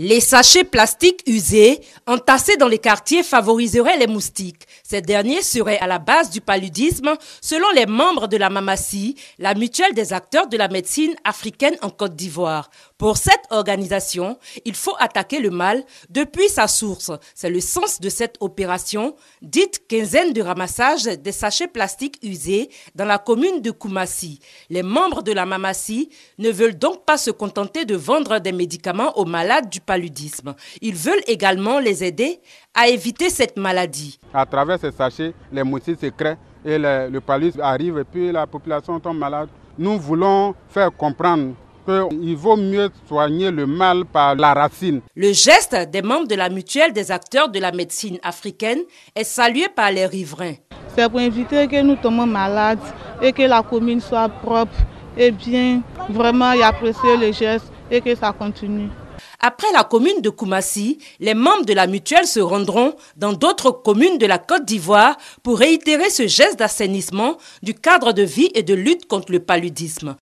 Les sachets plastiques usés, entassés dans les quartiers, favoriseraient les moustiques. Ces derniers seraient à la base du paludisme, selon les membres de la Mamasi, la mutuelle des acteurs de la médecine africaine en Côte d'Ivoire. Pour cette organisation, il faut attaquer le mal depuis sa source. C'est le sens de cette opération, dite quinzaine de ramassage des sachets plastiques usés dans la commune de Koumassi. Les membres de la Mamasi ne veulent donc pas se contenter de vendre des médicaments aux malades du paludisme. Ils veulent également les aider à éviter cette maladie. À travers ces sachets, les moustiques se créent et le, paludisme arrive et puis la population tombe malade. Nous voulons faire comprendre qu'il vaut mieux soigner le mal par la racine. Le geste des membres de la mutuelle des acteurs de la médecine africaine est salué par les riverains. C'est pour éviter que nous tombions malades et que la commune soit propre et bien. Vraiment, y apprécier le geste et que ça continue. Après la commune de Koumassi, les membres de la mutuelle se rendront dans d'autres communes de la Côte d'Ivoire pour réitérer ce geste d'assainissement du cadre de vie et de lutte contre le paludisme.